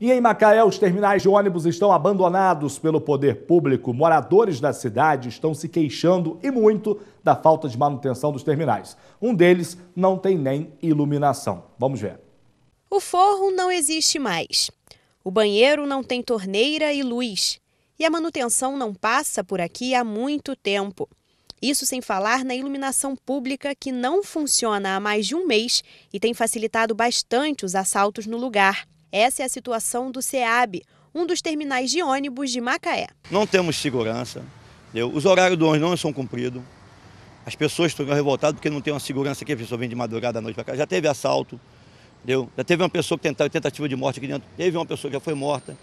E em Macaé, os terminais de ônibus estão abandonados pelo poder público. Moradores da cidade estão se queixando e muito da falta de manutenção dos terminais. Um deles não tem nem iluminação. Vamos ver. O forro não existe mais. O banheiro não tem torneira e luz. E a manutenção não passa por aqui há muito tempo. Isso sem falar na iluminação pública que não funciona há mais de um mês e tem facilitado bastante os assaltos no lugar. Essa é a situação do SEAB, um dos terminais de ônibus de Macaé. Não temos segurança, entendeu? os horários do ônibus não são cumpridos. As pessoas estão revoltadas porque não tem uma segurança que a pessoa vem de madrugada à noite para cá. Já teve assalto, entendeu? já teve uma pessoa que tentou tentativa de morte aqui dentro, teve uma pessoa que já foi morta.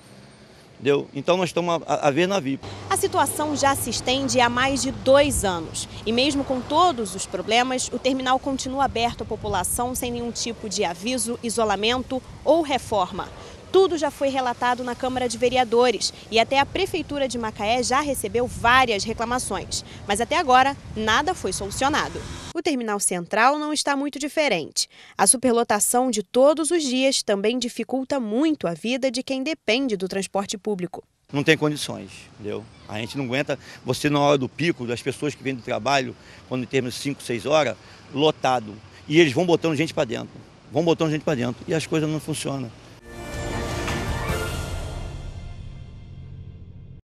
Entendeu? Então nós estamos a, a ver navio. A situação já se estende há mais de dois anos e mesmo com todos os problemas, o terminal continua aberto à população sem nenhum tipo de aviso, isolamento ou reforma. Tudo já foi relatado na Câmara de Vereadores e até a Prefeitura de Macaé já recebeu várias reclamações. Mas até agora, nada foi solucionado. O terminal central não está muito diferente. A superlotação de todos os dias também dificulta muito a vida de quem depende do transporte público não tem condições, entendeu? A gente não aguenta, você na hora do pico, das pessoas que vêm do trabalho, quando termina 5, 6 horas, lotado. E eles vão botando gente para dentro, vão botando gente para dentro e as coisas não funcionam.